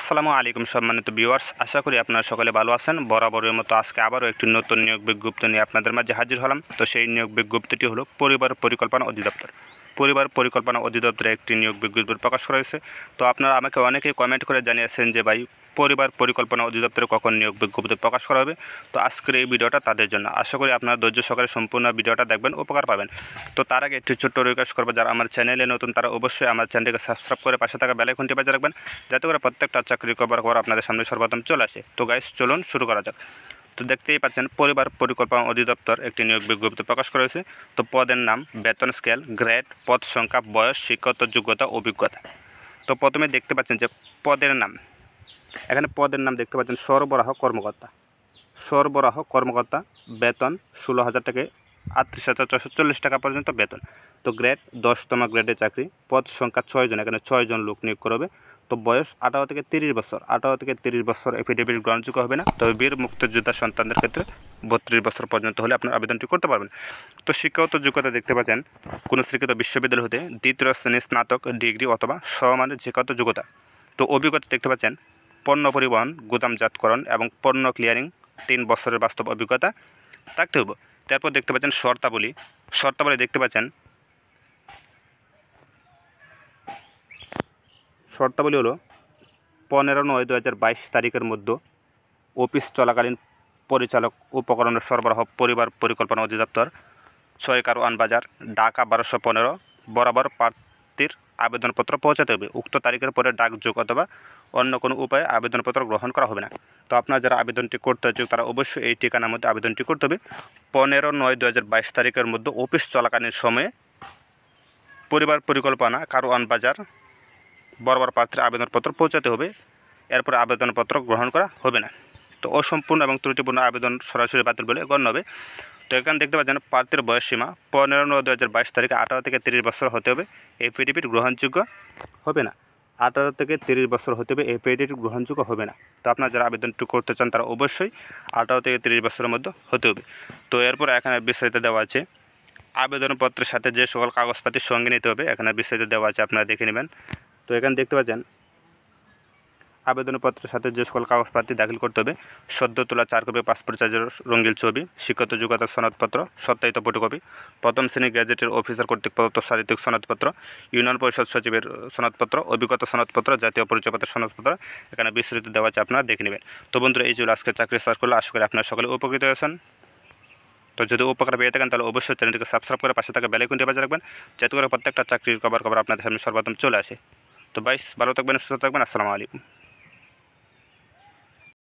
আসসালামু আলাইকুম সম্মানিত ভিউয়ার্স আশা করি আপনারা সকলে ভালো আছেন বরাবরের মতো আজকে আবারও একটি নতুন নিয়োগ বিজ্ঞপ্তি নিয়ে আপনাদের মাঝে হাজির হলাম তো সেই নিয়োগ বিজ্ঞপ্তিটি হলো পরিবার পরিকল্পনা অধিদপ্তর পরিবার পরিকল্পনা অধিদপ্তরে একটি নিয়োগ বিজ্ঞপ্তি প্রকাশ করা হয়েছে তো আপনারা আমাকে অনেকেই কমেন্ট করে জানিয়েছেন যে ভাই পরিবার পরিকল্পনা অধিদপ্তরে কখন নিয়োগ বিজ্ঞপ্তি প্রকাশ করা হবে তো আজকের এই ভিডিওটা তাদের জন্য আশা করি আপনারা ধৈর্য সহকারে সম্পূর্ণ ভিডিওটা দেখবেন উপকার পাবেন তো তার আগে একটি ছোট্ট রিকোয়েস্ট করবো যারা আমার চ্যানেলে নতুন তারা অবশ্যই আমার চ্যানেলকে সাবস্ক্রাইব করে পাশে থাকা বেলাইকনটি বাজে রাখবেন যাতে করে প্রত্যেকটা চাকরি কভার পর আপনাদের সামনে সর্বপ্রথম চলে আসে তো গাইস চলুন শুরু করা যাক তো দেখতেই পাচ্ছেন পরিবার পরিকল্পনা অধিদপ্তর একটি নিয়োগ বিজ্ঞপ্তি প্রকাশ করেছে তো পদের নাম বেতন স্কেল গ্রেড পদ সংখ্যা বয়স শিক্ষত যোগ্যতা অভিজ্ঞতা তো প্রথমে দেখতে পাচ্ছেন যে পদের নাম এখানে পদের নাম দেখতে পাচ্ছেন সরবরাহ কর্মকর্তা সরবরাহ কর্মকর্তা বেতন ষোলো হাজার থেকে আটত্রিশ হাজার ছশো চল্লিশ টাকা পর্যন্ত বেতন তো গ্রেড দশতম গ্রেডের চাকরি পদ সংখ্যা ছয়জন এখানে ছয়জন লোক নিয়োগ করবে তো বয়স আঠারো থেকে তিরিশ বছর আঠারো থেকে তিরিশ বছর এফিডেভিট গ্রহণযোগ্য হবে না তবে বীর মুক্তিযোদ্ধা সন্তানদের ক্ষেত্রে বত্রিশ বছর পর্যন্ত হলে আপনার আবেদনটি করতে পারবেন তো শিক্ষাগত যোগ্যতা দেখতে পাচ্ছেন কোনো শিক্ষিত বিশ্ববিদ্যালয় হতে দ্বিতীয় শ্রেণীর স্নাতক ডিগ্রি অথবা সমানের শিক্ষাগত যোগ্যতা তো অভিজ্ঞতা দেখতে পাচ্ছেন পণ্য পরিবহন গুদামজাতকরণ এবং পণ্য ক্লিয়ারিং তিন বছরের বাস্তব অভিজ্ঞতা থাকতে হবে তারপর দেখতে পাচ্ছেন শর্তাবলী শর্তাবলী দেখতে পাচ্ছেন শর্তাবলী হলো পনেরো নয় দু তারিখের মধ্যে অফিস চলাকালীন পরিচালক উপকরণের সরবরাহ পরিবার পরিকল্পনা অধিদপ্তর ছয় কারওয়ান বাজার ডাকা বারোশো পনেরো বরাবর প্রার্থীর আবেদনপত্র পৌঁছাতে হবে উক্ত তারিখের পরে ডাক যোগ অথবা অন্য কোনো উপায়ে আবেদনপত্র গ্রহণ করা হবে না তো আপনারা যারা আবেদনটি করতে হচ্ছে তারা অবশ্যই এই ঠিকানার মধ্যে আবেদনটি করতে হবে পনেরো নয় দু তারিখের মধ্যে অফিস চলাকালীন সময়ে পরিবার পরিকল্পনা কারওয়ান বাজার বরাবর প্রার্থীর আবেদনপত্র পৌঁছাতে হবে এরপর আবেদনপত্র গ্রহণ করা হবে না তো অসম্পূর্ণ এবং ত্রুটিপূর্ণ আবেদন সরাসরি বাতিল বলে গণ্য হবে তো এখানে দেখতে পাচ্ছেন প্রার্থীর বয়সসীমা পনেরো নয় দু হাজার বাইশ তারিখে আঠারো থেকে তিরিশ বছর হতে হবে এফিডেভিট গ্রহণযোগ্য হবে না আঠারো থেকে তিরিশ বছর হতে হবে এফিডেভিট গ্রহণযোগ্য হবে না তো আপনারা যারা আবেদনটি করতে চান তারা অবশ্যই আঠারো থেকে তিরিশ বছরের মধ্যে হতে হবে তো এরপর এখানে বিস্তারিত দেওয়া আছে আবেদনপত্রের সাথে যে সকল কাগজপাতি সঙ্গে নিতে হবে এখানে বিস্তারিত দেওয়া আছে আপনারা দেখে নেবেন তো এখানে দেখতে পাচ্ছেন আবেদনপত্রের সাথে যে সকল কাগজপত্র দাখিল করতে হবে সদ্য তোলা চার কপি পাসপোর্ট চার্জের রঙিল ছবি শিক্ষত যোগ্যতার সনদপত্র সত্যায়িত ফটোকপি প্রথম শ্রেণী গ্যাজেটের অফিসার কর্তৃক প্রদত্ত শারীরিক সনদপত্র ইউনিয়ন পরিষদ সচিবের সনদপত্র অভিজ্ঞতা সনদপত্র জাতীয় পরিচয়পত্র সনদপত্র এখানে বিস্তৃত দেওয়া আছে আপনারা দেখে নেবেন তো বন্ধুরা এই ছিল আজকে চাকরি করলে আশা করি আপনারা সকলে উপকৃত হয়েছেন তো যদি উপকার পেয়ে থাকেন তাহলে অবশ্যই চ্যানেলটিকে সাবস্ক্রাইব করে পাশে থাকা বেলাইকনটি বাজে রাখবেন যাতে করে প্রত্যেকটা চাকরির খবর খবর আপনাদের সামনে সর্বপ্রথম চলে আসে तो भाई भलो थकबें सुस्त थकबें असल